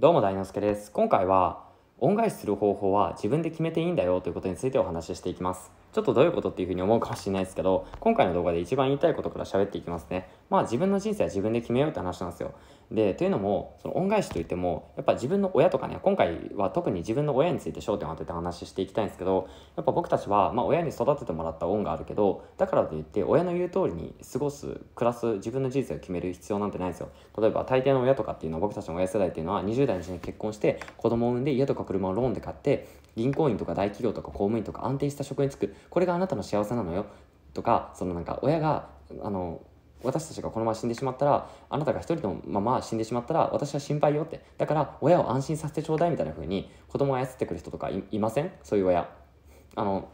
どうも大之助です今回は恩返しする方法は自分で決めていいんだよということについてお話ししていきますちょっとどういうことっていうふうに思うかもしれないですけど、今回の動画で一番言いたいことから喋っていきますね。まあ自分の人生は自分で決めようって話なんですよ。で、というのも、その恩返しといっても、やっぱ自分の親とかね、今回は特に自分の親について焦点を当てて話していきたいんですけど、やっぱ僕たちは、まあ親に育ててもらった恩があるけど、だからといって親の言う通りに過ごす、暮らす、自分の人生を決める必要なんてないんですよ。例えば大抵の親とかっていうのは僕たちの親世代っていうのは20代のうちに結婚して子供を産んで家とか車をローンで買って銀行員とか大企業とか公務員とか安定した職に就くこれがあなたの幸せなのよとかそのなんか親があの私たちがこのまま死んでしまったらあなたが一人のまま死んでしまったら私は心配よってだから親を安心させてちょうだいみたいな風に子供を操ってくる人とかいませんそういう親あの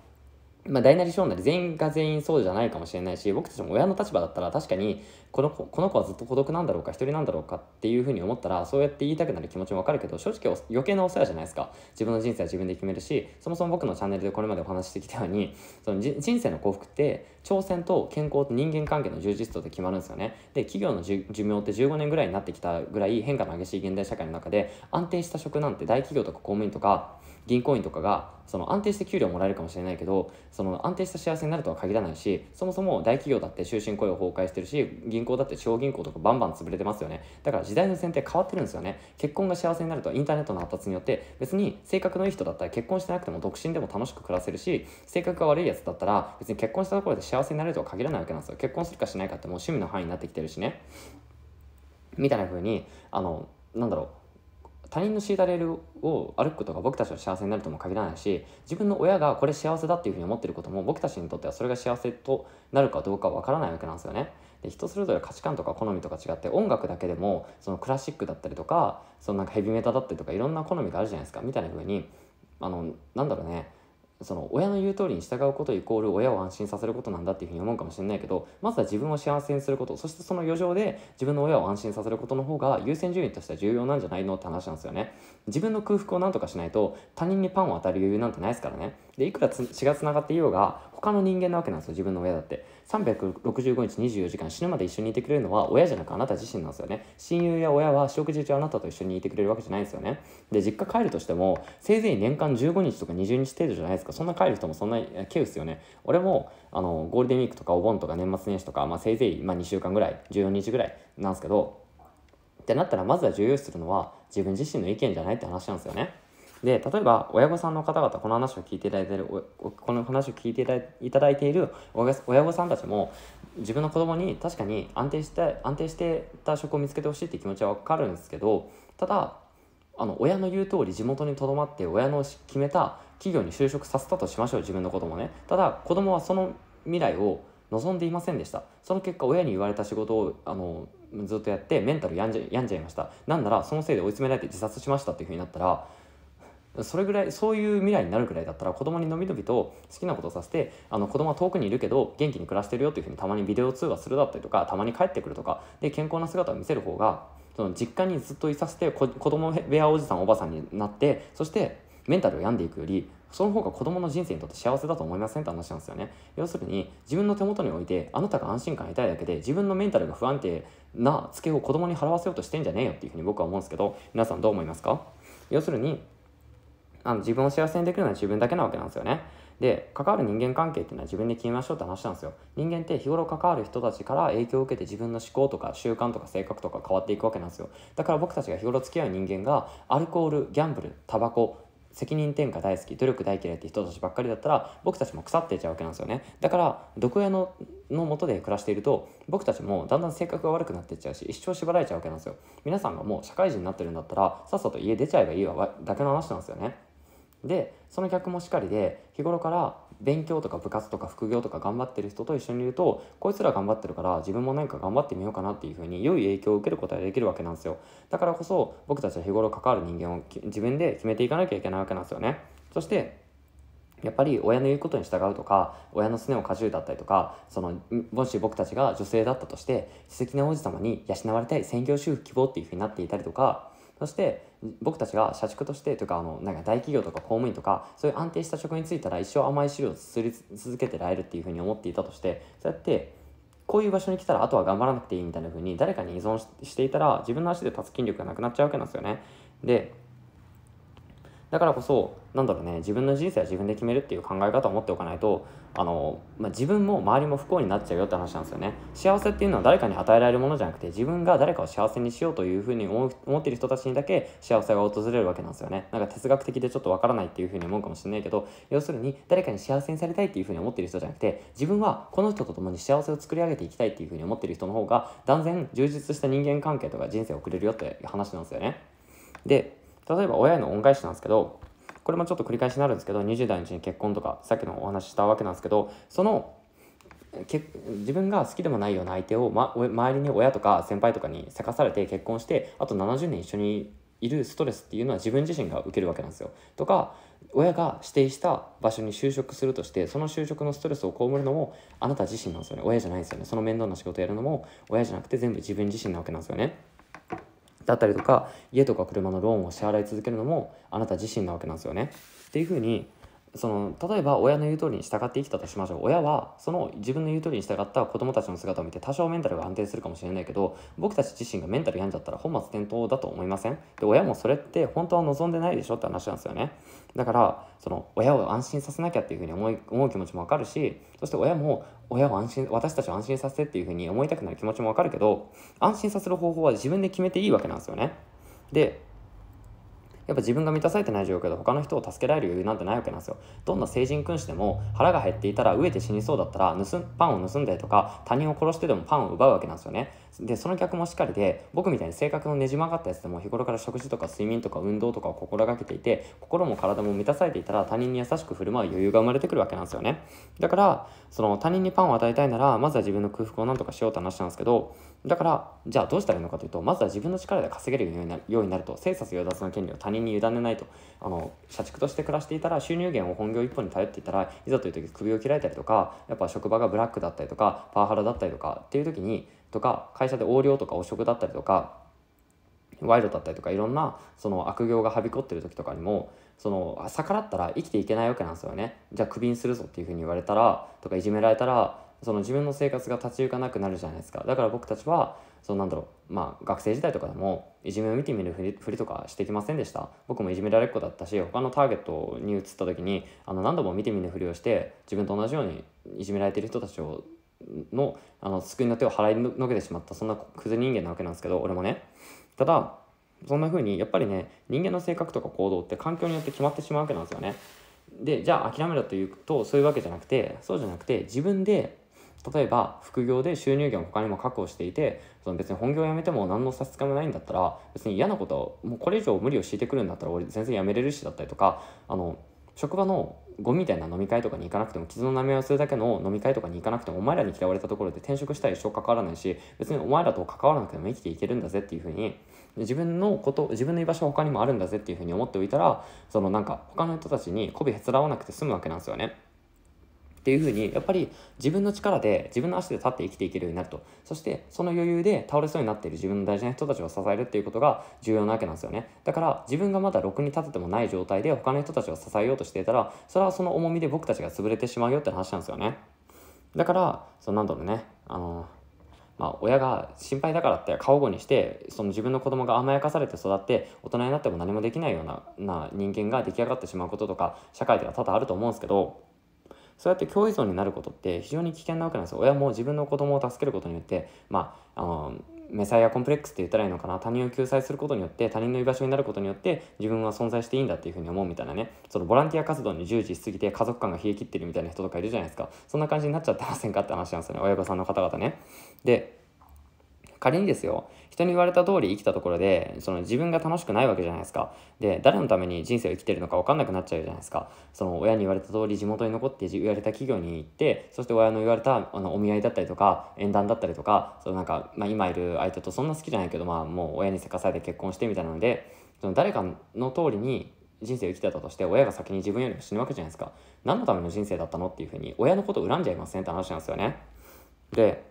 まあ、大なり小なり全員が全員そうじゃないかもしれないし僕たちも親の立場だったら確かにこの子この子はずっと孤独なんだろうか一人なんだろうかっていうふうに思ったらそうやって言いたくなる気持ちもわかるけど正直余計なお世話じゃないですか自分の人生は自分で決めるしそもそも僕のチャンネルでこれまでお話ししてきたようにその人生の幸福って挑戦と健康と人間関係の充実度で決まるんですよねで企業の寿命って15年ぐらいになってきたぐらい変化の激しい現代社会の中で安定した職なんて大企業とか公務員とか銀行員とかがその安定して給料もらえるかもしれないけどその安定した幸せになるとは限らないしそもそも大企業だって終身雇用崩壊してるし銀行だって地方銀行とかバンバン潰れてますよねだから時代の選定変わってるんですよね結婚が幸せになるとインターネットの発達によって別に性格のいい人だったら結婚してなくても独身でも楽しく暮らせるし性格が悪いやつだったら別に結婚したところで幸せになるとは限らないわけなんですよ結婚するかしないかってもう趣味の範囲になってきてるしねみたいな風にあのなんだろう他人の敷いたレールを歩くことが僕たちの幸せになるとも限らないし自分の親がこれ幸せだっていうふうに思ってることも僕たちにとってはそれが幸せとなるかどうかわからないわけなんですよね。で人それぞれ価値観とか好みとか違って音楽だけでもそのクラシックだったりとかそのなんかヘビメタだったりとかいろんな好みがあるじゃないですかみたいな風にあのなんだろうねその親の言う通りに従うことイコール親を安心させることなんだっていうふうに思うかもしれないけどまずは自分を幸せにすることそしてその余剰で自分の親を安心させることの方が優先順位としては重要なんじゃないのって話なんですよね自分の空腹を何とかしないと他人にパンを与える余裕なんてないですからねでいくら血がつながっていようが他の人間なわけなんですよ自分の親だって365日24時間死ぬまで一緒にいてくれるのは親じゃなくあなた自身なんですよね親友や親は四六時中あなたと一緒にいてくれるわけじゃないんですよねで実家帰るとしてもせいぜい年間15日とか20日程度じゃないですかそんな帰る人もそんなケうですよね俺もあのゴールデンウィークとかお盆とか年末年始とか、まあ、せいぜい、まあ、2週間ぐらい14日ぐらいなんですけどってなったらまずは重要視するのは自分自身の意見じゃないって話なんですよねで例えば親御さんの方々この話を聞いていただいているこの話を聞いていただいている親御さんたちも自分の子供に確かに安定して安定してた職を見つけてほしいって気持ちは分かるんですけどただあの親の言う通り地元にとどまって親の決めた企業に就職させたとしましょう自分の子供ねただ子供はその未来を望んでいませんでしたその結果親に言われた仕事をあのずっとやってメンタル病んじゃいましたなんならそのせいで追い詰められて自殺しましたっていうふうになったらそれぐらいそういう未来になるぐらいだったら子供にのびのびと好きなことをさせてあの子供は遠くにいるけど元気に暮らしてるよっていうふうにたまにビデオ通話するだったりとかたまに帰ってくるとかで健康な姿を見せる方がその実家にずっといさせて子供部屋おじさんおばさんになってそしてメンタルを病んでいくよりその方が子供の人生にとって幸せだと思いませんって話なんですよね要するに自分の手元に置いてあなたが安心感を得たいだけで自分のメンタルが不安定なつけを子供に払わせようとしてんじゃねえよっていうふうに僕は思うんですけど皆さんどう思いますか要するにあの自分を幸せにできるのは自分だけなわけなんですよね。で関わる人間関係っていうのは自分で決めましょうって話なんですよ人間って日頃関わる人たちから影響を受けて自分の思考とか習慣とか性格とか変わっていくわけなんですよだから僕たちが日頃付き合う人間がアルコールギャンブルタバコ責任転嫁大好き努力大嫌いって人たちばっかりだったら僕たちも腐っていっちゃうわけなんですよねだから毒親ののもで暮らしていると僕たちもだんだん性格が悪くなっていっちゃうし一生縛られちゃうわけなんですよ皆さんがもう社会人になってるんだったらさっさと家出ちゃえばいいわだけの話なんですよねでその客もしかりで日頃から勉強とか部活とか副業とか頑張ってる人と一緒にいるとこいつら頑張ってるから自分も何か頑張ってみようかなっていう風に良い影響を受けることができるわけなんですよだからこそ僕たちは日頃関わる人間を自分で決めていかなきゃいけないわけなんですよねそしてやっぱり親の言うことに従うとか親のすねをかじるだったりとかそのもし僕たちが女性だったとして「素跡の王子様に養われたい専業主婦希望」っていうふうになっていたりとかそして僕たちが社畜としてとかあのなんか大企業とか公務員とかそういう安定した職に就いたら一生甘い資料をすり続けてられるっていうふうに思っていたとしてそうやってこういう場所に来たらあとは頑張らなくていいみたいなふうに誰かに依存していたら自分の足で立つ筋力がなくなっちゃうわけなんですよね。でだからこそなんだろうね自分の人生は自分で決めるっていう考え方を持っておかないとあの、まあ、自分も周りも不幸になっちゃうよって話なんですよね幸せっていうのは誰かに与えられるものじゃなくて自分が誰かを幸せにしようというふうに思ってる人たちにだけ幸せが訪れるわけなんですよねなんか哲学的でちょっとわからないっていうふうに思うかもしれないけど要するに誰かに幸せにされたいっていうふうに思ってる人じゃなくて自分はこの人と共に幸せを作り上げていきたいっていうふうに思ってる人の方が断然充実した人間関係とか人生を送れるよって話なんですよねで例えば親への恩返しなんですけどこれもちょっと繰り返しになるんですけど20代のうちに結婚とかさっきのお話したわけなんですけどそのけ自分が好きでもないような相手を、ま、周りに親とか先輩とかにせかされて結婚してあと70年一緒にいるストレスっていうのは自分自身が受けるわけなんですよ。とか親が指定した場所に就職するとしてその就職のストレスを被るのもあなた自身なんですよね親じゃないですよねその面倒な仕事やるのも親じゃなくて全部自分自身なわけなんですよね。だったりとか家とか車のローンを支払い続けるのもあなた自身なわけなんですよね。っていうふうにその例えば親の言う通りに従って生きたとしましょう親はその自分の言う通りに従った子供たちの姿を見て多少メンタルが安定するかもしれないけど僕たち自身がメンタル病んじゃったら本末転倒だと思いませんで親もそれって本当は望んでないでしょって話なんですよねだからその親を安心させなきゃっていうふうに思い思う気持ちもわかるしそして親も親を安心私たちを安心させてっていうふうに思いたくなる気持ちもわかるけど安心させる方法は自分で決めていいわけなんですよねでやっぱ自分が満たされてない状況で他の人を助けられる余裕なんてないわけなんですよどんな成人君子でも腹が減っていたら飢えて死にそうだったら盗パンを盗んだりとか他人を殺してでもパンを奪うわけなんですよねでその逆もしっかりで僕みたいに性格のねじ曲がったやつでも日頃から食事とか睡眠とか運動とかを心がけていて心も体も満たされていたら他人に優しく振る舞う余裕が生まれてくるわけなんですよねだからその他人にパンを与えたいならまずは自分の空腹をなんとかしようって話なんですけどだからじゃあどうしたらいいのかというとまずは自分の力で稼げるようになると精査す与奪の権利を他人人に委ねないとあの社畜として暮らしていたら収入源を本業一本に頼っていたらいざという時首を切られたりとかやっぱ職場がブラックだったりとかパワハラだったりとかっていう時にとか会社で横領とか汚職だったりとか賄賂だったりとかいろんなその悪行がはびこってる時とかにもその逆らったら生きていけないわけなんですよねじゃあクビにするぞっていうふうに言われたらとかいじめられたらその自分の生活が立ち行かなくなるじゃないですかだから僕たちはそうなんだろう、まあ、学生時代とかでもいじめを見てみるふりとかしてきませんでした僕もいじめられっ子だったし他のターゲットに移った時にあの何度も見てみぬふりをして自分と同じようにいじめられてる人たちをのあの救いの手を払いのけてしまったそんなクズ人間なわけなんですけど俺もねただそんな風にやっぱりね人間の性格とか行動って環境によって決まってしまうわけなんですよねでじゃあ諦めろというとそういうわけじゃなくてそうじゃなくて自分で例えば副業で収入源を他にも確保していてその別に本業を辞めても何の差し支えもないんだったら別に嫌なこともうこれ以上無理を強いてくるんだったら俺全然辞めれるしだったりとかあの職場のゴミみたいな飲み会とかに行かなくても傷の舐め合いをするだけの飲み会とかに行かなくてもお前らに嫌われたところで転職したら一生関わらないし別にお前らと関わらなくても生きていけるんだぜっていうふうに自分のこと自分の居場所は他にもあるんだぜっていうふうに思っておいたらそのなんか他の人たちに媚びへつらわなくて済むわけなんですよね。っていうふうにやっぱり自分の力で自分の足で立って生きていけるようになるとそしてその余裕で倒れそうになっている自分の大事な人たちを支えるっていうことが重要なわけなんですよねだから自分がまだろくに立ててもない状態で他の人たちを支えようとしていたらそれはその重みで僕たちが潰れてしまうよって話なんですよねだからそのなんだろうねあのまあ、親が心配だからって過保護にしてその自分の子供が甘やかされて育って大人になっても何もできないようなな人間が出来上がってしまうこととか社会では多々あると思うんですけどそうやって共依存になることって非常に危険なわけなんですよ親も自分の子供を助けることによってまああのメサイアコンプレックスって言ったらいいのかな他人を救済することによって他人の居場所になることによって自分は存在していいんだっていうふうに思うみたいなねそのボランティア活動に従事しすぎて家族間が冷え切ってるみたいな人とかいるじゃないですかそんな感じになっちゃってませんかって話なんですよね親御さんの方々ねで仮にですよ、人に言われた通り生きたところで、その自分が楽しくないわけじゃないですか。で、誰のために人生を生きてるのか分かんなくなっちゃうじゃないですか。その親に言われた通り地元に残って言われた企業に行って、そして親の言われたあのお見合いだったりとか、縁談だったりとか、そのなんか、まあ、今いる相手とそんな好きじゃないけど、まあもう親にせかされて結婚してみたいなので、その誰かの通りに人生を生きてたとして親が先に自分よりも死ぬわけじゃないですか何のための人生だったのっていうふうに親のことを恨んじゃいますねって話なんですよねで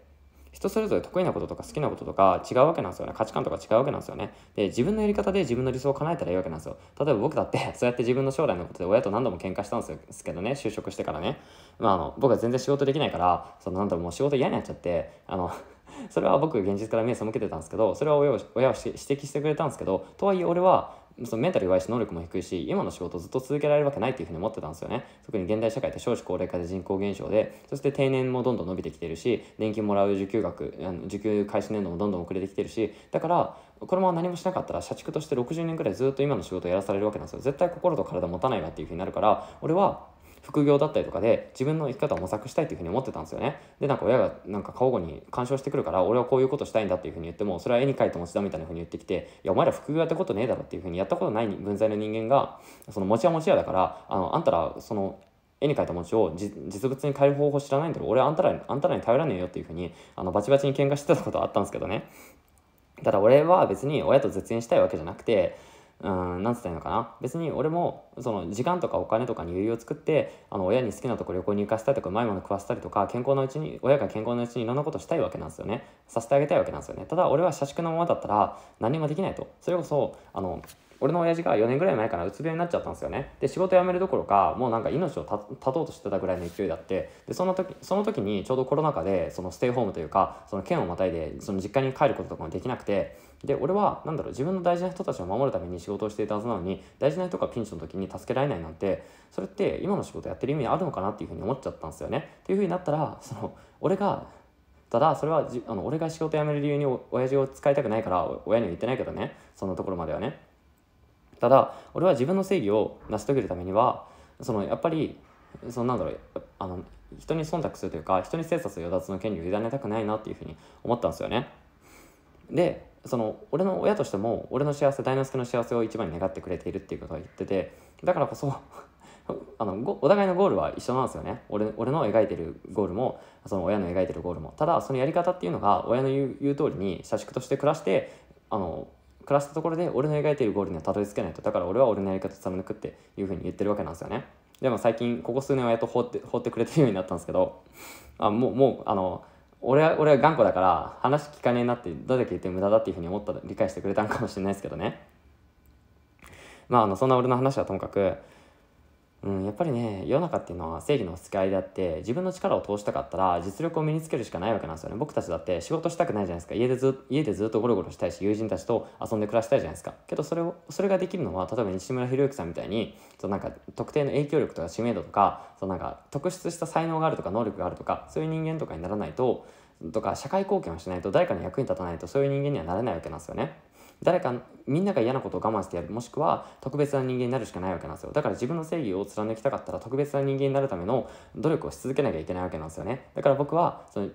人それぞれ得意なこととか好きなこととか違うわけなんですよね。価値観とか違うわけなんですよね。で、自分のやり方で自分の理想を叶えたらいいわけなんですよ。例えば僕だって、そうやって自分の将来のことで親と何度も喧嘩したんですけどね、就職してからね。まあ、あの、僕は全然仕事できないから、その、なんだろう、もう仕事嫌になっちゃって、あの それは僕現実から目背けてたんですけどそれは親を親を指摘してくれたんですけどとはいえ俺はそのメンタル弱いし能力も低いし今の仕事ずっと続けられるわけないっていうふうに思ってたんですよね特に現代社会って少子高齢化で人口減少でそして定年もどんどん伸びてきてるし年金もらう受給額あの受給開始年度もどんどん遅れてきてるしだからこのまま何もしなかったら社畜として60年くらいずっと今の仕事をやらされるわけなんですよ絶対心と体持たないわっていうふうになるから俺は副業だったりとかで自分の生き方を模索したいというふうに思ってたんですよねでなんか親がなんか過保護に干渉してくるから俺はこういうことしたいんだっていうふうに言ってもそれは絵に描いて持ちだみたいなふうに言ってきていやお前ら副業やったことねえだろっていうふうにやったことない文在の人間がその持ちは持ちやだからあのあんたらその絵に描いた餅を実物に変える方法知らないんだろ俺はあんたらあんたらに頼らねえよっていうふうにあのバチバチに喧嘩してたことあったんですけどねただ俺は別に親と絶縁したいわけじゃなくてうんなんつったのかな別に俺もその時間とかお金とかに余裕を作ってあの親に好きなとこ旅行に行かせたりとかうまいもの食わせたりとか健康のうちに親が健康のうちにいろんなことしたいわけなんですよねさせてあげたいわけなんですよねただ俺は社畜のままだったら何もできないとそれこそあの俺の親父が4年ぐらい前からうつ病になっちゃったんですよねで仕事辞めるどころかもうなんか命を絶とうとしてたぐらいの勢いだってでその時その時にちょうどコロナ禍でそのステイホームというかその県をまたいでその実家に帰ることとかもできなくてで俺は何だろう自分の大事な人たちを守るために仕事をしていたはずなのに大事な人がピンチの時に助けられないなんてそれって今の仕事やってる意味あるのかなっていうふうに思っちゃったんですよね。っていうふうになったらその俺がただそれはじあの俺が仕事辞める理由に親父を使いたくないから親には言ってないけどねそんなところまではね。ただ俺は自分の正義を成し遂げるためにはそのやっぱりそのなんだろうあの人に忖度するというか人に生殺与奪の権利を委ねたくないなっていうふうに思ったんですよね。でその俺の親としても俺の幸せ大之助の幸せを一番に願ってくれているっていうことを言っててだからこそ あのお互いのゴールは一緒なんですよね俺俺の描いてるゴールもその親の描いてるゴールもただそのやり方っていうのが親の言う言う通りに社畜として暮らしてあの暮らしたところで俺の描いてるゴールにはたどり着けないとだから俺は俺のやり方を貫くっていうふうに言ってるわけなんですよねでも最近ここ数年はやっと放って放ってくれてるようになったんですけどあもうもうあの俺は俺は頑固だから話聞かねえなってどれだけ言って無駄だっていうふうに思った理解してくれたんかもしれないですけどねまああのそんな俺の話はともかくうん、やっぱりね、世の中っていうのは正義の使いであって、自分の力を通したかったら実力を身につけるしかないわけなんですよね。僕たちだって仕事したくないじゃないですか。家でず家でずっとゴロゴロしたいし、友人たちと遊んで暮らしたいじゃないですか。けどそれを、それができるのは、例えば西村博之さんみたいに、そのなんか特定の影響力とか知名度とか、そのなんか特出した才能があるとか能力があるとか、そういう人間とかにならないと、とか社会貢献をしないと誰かに役に立たないとそういう人間にはなれないわけなんですよね。誰かみんなが嫌なことを我慢してやるもしくは特別な人間になるしかないわけなんですよだから自分の正義を貫きたかったら特別な人間になるための努力をし続けなきゃいけないわけなんですよねだから僕はその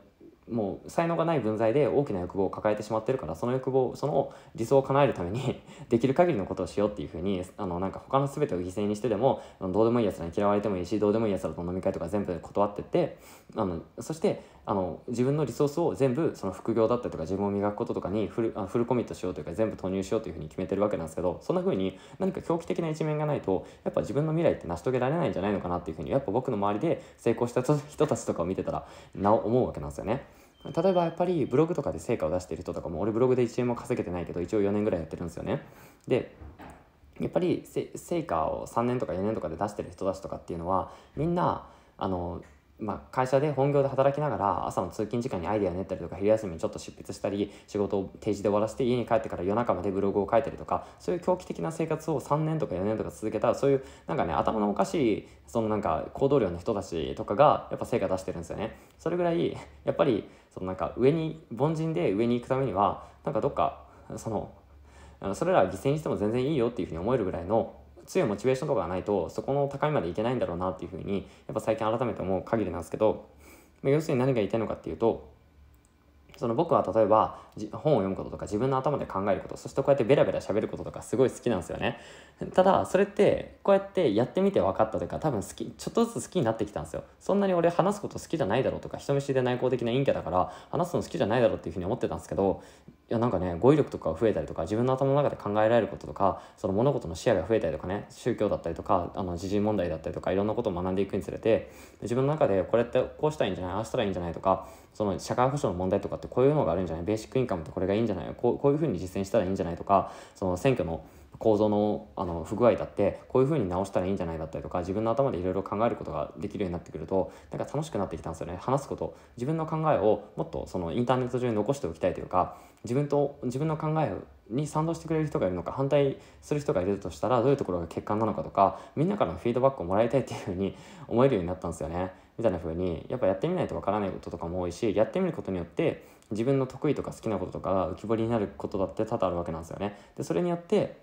もう才能がない分際で大きな欲望を抱えてしまってるからその欲望その理想を叶えるためにできる限りのことをしようっていうふうに あのなんか他の全てを犠牲にしてでもどうでもいいやつらに嫌われてもいいしどうでもいいやつらと飲み会とか全部断ってってあのそしてあの自分のリソースを全部その副業だったりとか自分を磨くこととかにフルあフルコミットしようというか全部投入しようというふうに決めてるわけなんですけどそんなふうに何か狂気的な一面がないとやっぱ自分の未来って成し遂げられないんじゃないのかなっていうふうにやっぱ僕の周りで成功した人たちとかを見てたらなお思うわけなんですよね。例えばやっぱりブログとかで成果を出してる人とかも俺ブログで1円も稼げてないけど一応4年ぐらいやってるんですよねでやっぱり成果を3年とか4年とかで出してる人たちとかっていうのはみんなあのまあ、会社で本業で働きながら朝の通勤時間にアイデアを練ったりとか昼休みにちょっと執筆したり仕事を定時で終わらせて家に帰ってから夜中までブログを書いたりとかそういう狂気的な生活を3年とか4年とか続けたそういうなんかね頭のおかしいそのなんか行動量の人たちとかがやっぱ成果出してるんですよねそれぐらいやっぱりそのなんか上に凡人で上に行くためにはなんかどっかそのそれらは犠牲にしても全然いいよっていうふうに思えるぐらいの強いモチベーションとかがないとそこの高みまでいけないんだろうなっていうふうにやっぱ最近改めて思う限りなんですけど要するに何が言いたいのかっていうとその僕は例えば本を読むこととか自分の頭で考えることそしてこうやってベラベラ喋ることとかすごい好きなんですよねただそれってこうやってやってみて分かったというか多分好きちょっとずつ好きになってきたんですよそんなに俺話すこと好きじゃないだろうとか人見知りで内向的な陰キャだから話すの好きじゃないだろうっていうふうに思ってたんですけどいやなんかね語彙力とかが増えたりとか自分の頭の中で考えられることとかその物事の視野が増えたりとかね宗教だったりとかあの時事問題だったりとかいろんなことを学んでいくにつれて自分の中でこれってこうしたらいいんじゃないああしたらいいんじゃないとかその社会保障の問題とかってこういうのがあるんじゃないベーシックインカムってこれがいいんじゃないこうこういうふうに実践したらいいんじゃないとかその選挙の構造のあの不具合だってこういうふうに直したらいいんじゃないだったりとか自分の頭でいろいろ考えることができるようになってくるとなんか楽しくなってきたんですよね話すこと自分の考えをもっとそのインターネット上に残しておきたいというか自分と自分の考えに賛同してくれる人がいるのか反対する人がいるとしたらどういうところが欠陥なのかとかみんなからのフィードバックをもらいたいっていうふうに思えるようになったんですよね。みたいな風にやっぱやってみないとわからないこととかも多いしやってみることによって自分の得意とか好きなこととか浮き彫りになることだって多々あるわけなんですよね。でそれによって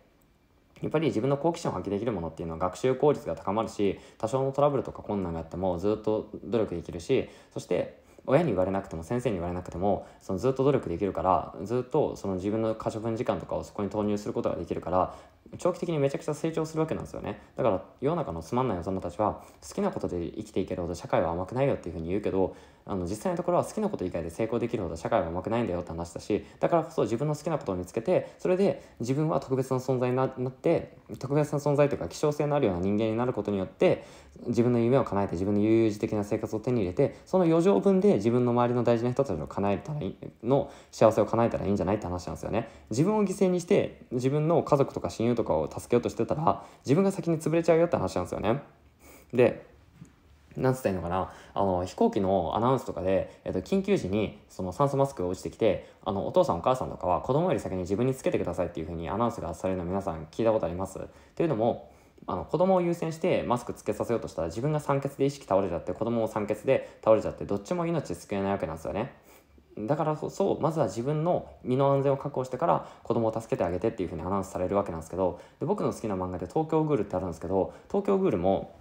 やっぱり自分の好奇心を発揮できるものっていうのは学習効率が高まるし多少のトラブルとか困難があってもずっと努力できるしそして親に言われなくても先生に言われなくてもそのずっと努力できるからずっとその自分の可処分時間とかをそこに投入することができるから長期的にめちゃくちゃ成長するわけなんですよねだから世の中のつまんない大人たちは好きなことで生きていけるほど社会は甘くないよっていうふうに言うけどあの実際のところは好きなこと以外で成功できるほど社会は甘くないんだよって話したしだからこそ自分の好きなことを見つけてそれで自分は特別な存在になって特別な存在というか希少性のあるような人間になることによって自分の夢を叶えて自分の悠々自適な生活を手に入れてその余剰分で自分の周りの大事な人たちの叶えたらいいの幸せを叶えたらいいんじゃないって話なんですよね。自分を犠牲にして自分の家族とか親友とかを助けようとしてたら自分が先に潰れちゃうよって話なんですよね。でなんつったいのかなあの飛行機のアナウンスとかで、えっと、緊急時にその酸素マスクが落ちてきてあのお父さんお母さんとかは子供より先に自分につけてくださいっていうふうにアナウンスがされるの皆さん聞いたことありますというのもあの子供を優先してマスクつけさせようとしたら自分が酸欠で意識倒れちゃって子供も酸欠で倒れちゃってどっちも命救えないわけなんですよね。だからこそまずは自分の身の安全を確保してから子供を助けてあげてっていうふうにアナウンスされるわけなんですけどで僕の好きな漫画で「東京グール」ってあるんですけど東京グールも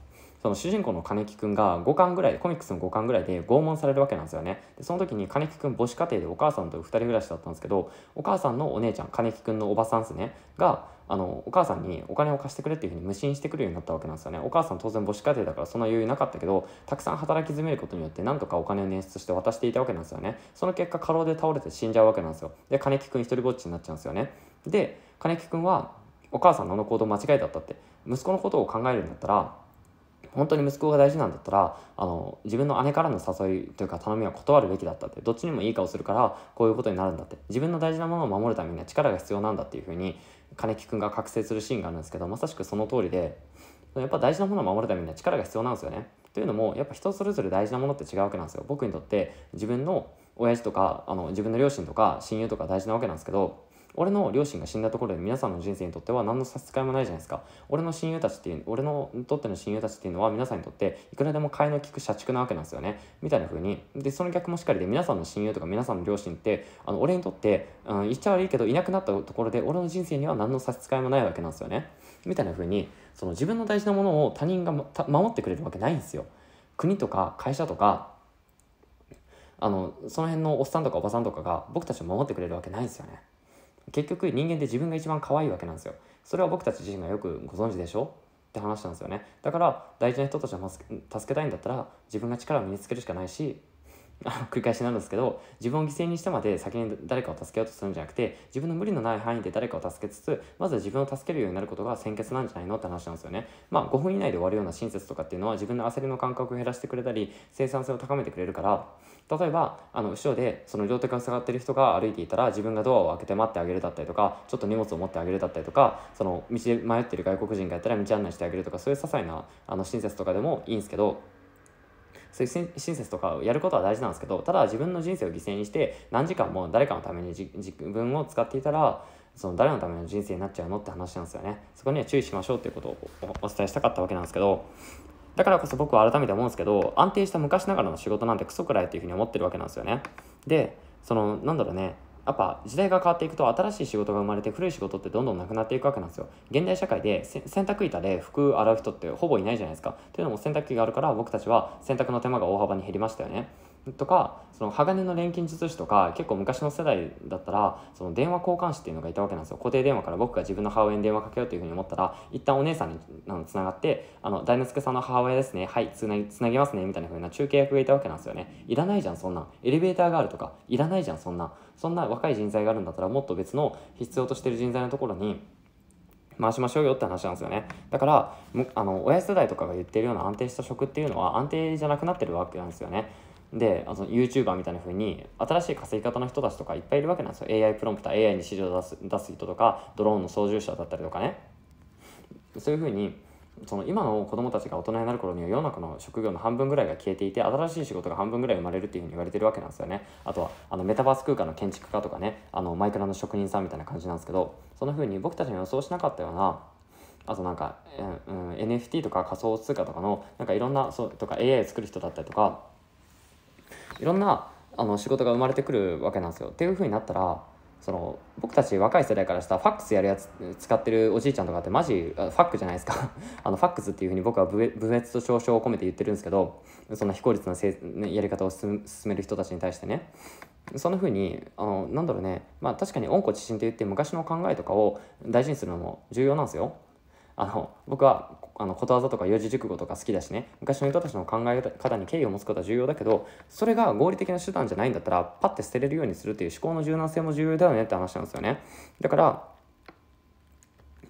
その主人公の金木くんが5巻ぐらいコミックスの5巻ぐらいで拷問されるわけなんですよねでその時に金木くん母子家庭でお母さんと2人暮らしだったんですけどお母さんのお姉ちゃん金木くんのおばさんですねがあのお母さんにお金を貸してくれっていうふうに無心してくるようになったわけなんですよねお母さん当然母子家庭だからそんな余裕なかったけどたくさん働き詰めることによって何とかお金を捻出して渡していたわけなんですよねその結果過労で倒れて死んじゃうわけなんですよで金木くん一人ぼっちになっちゃうんですよねで金木くんはお母さんのあの行動間違いだったって息子のことを考えるんだったら本当に息子が大事なんだったらあの自分の姉からの誘いというか頼みは断るべきだったってどっちにもいい顔するからこういうことになるんだって自分の大事なものを守るためには力が必要なんだっていうふうに金木くんが覚醒するシーンがあるんですけどまさしくその通りでやっぱ大事なものを守るためには力が必要なんですよね。というのもやっぱ人それぞれ大事なものって違うわけなんですよ。僕にとって自分の親父とかあの自分の両親とか親友とか大事なわけなんですけど俺の両親が死んだところで皆さんの人生にとっては何の差し支えもないじゃないですか俺の親友たちっていう俺のとっての親友たちっていうのは皆さんにとっていくらでも買いの利く社畜なわけなんですよねみたいな風にでその逆もしっかりで皆さんの親友とか皆さんの両親ってあの俺にとって、うん、言っちゃ悪いけどいなくなったところで俺の人生には何の差し支えもないわけなんですよねみたいな風にその自分の大事なものを他人が守ってくれるわけないんですよ国とか会社とかあのその辺のおっさんとかおばさんとかが僕たちを守ってくれるわけないですよね結局人間って自分が一番可愛いわけなんですよそれは僕たち自身がよくご存知でしょって話なんですよねだから大事な人たちを助けたいんだったら自分が力を身につけるしかないし繰り返しになるんですけど自分を犠牲にしてまで先に誰かを助けようとするんじゃなくて自分の無理のない範囲で誰かを助けつつまずは自分を助けるようになることが先決なんじゃないのって話なんですよねまあ5分以内で終わるような親切とかっていうのは自分の焦りの感覚を減らしてくれたり生産性を高めてくれるから例えばあの後ろでその両手が塞がってる人が歩いていたら自分がドアを開けて待ってあげるだったりとかちょっと荷物を持ってあげるだったりとかその道で迷ってる外国人がやったら道案内してあげるとかそういう些細なあの親切とかでもいいんですけどそういう親切とかをやることは大事なんですけどただ自分の人生を犠牲にして何時間も誰かのために自分を使っていたらその誰のための人生になっちゃうのって話なんですよねそこには注意しましょうっていうことをお伝えしたかったわけなんですけどだからこそ僕は改めて思うんですけど安定した昔ながらの仕事なんてクソくらいっていうふうに思ってるわけなんですよねでそのなんだろうねやっぱ時代が変わっていくと新しい仕事が生まれて古い仕事ってどんどんなくなっていくわけなんですよ現代社会で洗濯板で服洗う人ってほぼいないじゃないですかというのも洗濯機があるから僕たちは洗濯の手間が大幅に減りましたよねとかその鋼の錬金術師とか結構昔の世代だったらその電話交換士っていうのがいたわけなんですよ固定電話から僕が自分の母親に電話かけようというふうに思ったら一旦お姉さんにつながって「あの大之助さんの母親ですねはいつなつなぎますね」みたいなふうな中継役がいたわけなんですよねいらないじゃんそんなエレベーターがあるとかいらないじゃんそんなそんな若い人材があるんだったらもっと別の必要としてる人材のところに回しましょうよって話なんですよねだからあの親世代とかが言ってるような安定した職っていうのは安定じゃなくなってるわけなんですよねであの YouTuber みたいな風に新しい稼ぎ方の人たちとかいっぱいいるわけなんですよ AI プロンプター AI に指示を出す出す人とかドローンの操縦者だったりとかねそういう風にその今の子供たちが大人になる頃には世の中の職業の半分ぐらいが消えていて新しい仕事が半分ぐらい生まれるっていうふうに言われてるわけなんですよねあとはあのメタバース空間の建築家とかねあのマイクラの職人さんみたいな感じなんですけどそのふうに僕たちの予想しなかったようなあとなんか、うん、NFT とか仮想通貨とかのなんかいろんなそうとか AI を作る人だったりとかいろんなあの仕事が生まれてくるわけなんですよ。っていうふうになったらその僕たち若い世代からしたらファックスやるやつ使ってるおじいちゃんとかってマジファックじゃないですか あのファックスっていうふうに僕は分別と嘲笑を込めて言ってるんですけどそんな非効率なせ、やり方を進める人たちに対してねそんな風にあのなんだろうねまあ確かに温故知新といって昔の考えとかを大事にするのも重要なんですよあの僕はあのことわざとか四字熟語とか好きだしね昔の人たちの考え方に敬意を持つことは重要だけどそれが合理的な手段じゃないんだったらパッて捨てれるようにするっていう思考の柔軟性も重要だよねって話なんですよねだから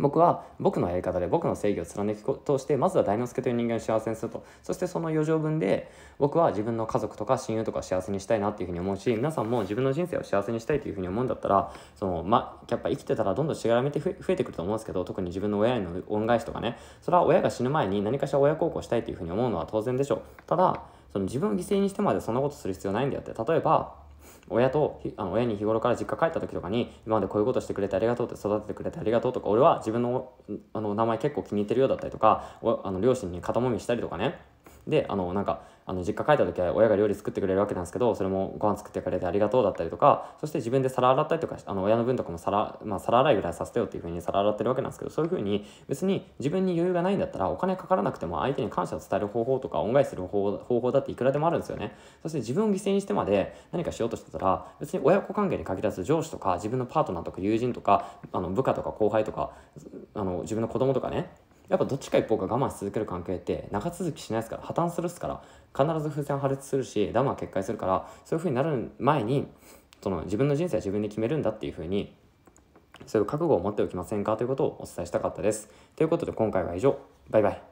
僕は僕のやり方で僕の正義を貫き通してまずは大之助という人間を幸せにするとそしてその余剰分で僕は自分の家族とか親友とか幸せにしたいなっていうふうに思うし皆さんも自分の人生を幸せにしたいというふうに思うんだったらそのまやっぱ生きてたらどんどんしがらみって増えてくると思うんですけど特に自分の親への恩返しとかねそれは親が死ぬ前に何かしら親孝行したいというふうに思うのは当然でしょうただその自分を犠牲にしてまでそんなことする必要ないんだよって例えば親と、あの親に日頃から実家帰った時とかに、今までこういうことしてくれてありがとうって育ててくれてありがとうとか、俺は自分のあの名前結構気に入ってるようだったりとか、あの両親に肩もみしたりとかね。で、あの、なんか、あの実家帰った時は親が料理作ってくれるわけなんですけどそれもご飯作ってくれてありがとうだったりとかそして自分で皿洗ったりとかあの親の分とかも皿,、まあ、皿洗いぐらいさせてよっていうふうに皿洗ってるわけなんですけどそういうふうに別に自分に余裕がないんだったらお金かからなくても相手に感謝を伝える方法とか恩返しする方法だっていくらでもあるんですよねそして自分を犠牲にしてまで何かしようとしてたら別に親子関係に限らず上司とか自分のパートナーとか友人とかあの部下とか後輩とかあの自分の子供とかねやっぱどっちか一方が我慢し続ける関係って長続きしないですから破綻するっすから必ず風船破裂するしダムは決壊するからそういう風になる前にその自分の人生は自分で決めるんだっていう風にそういう覚悟を持っておきませんかということをお伝えしたかったです。ということで今回は以上。バイバイ。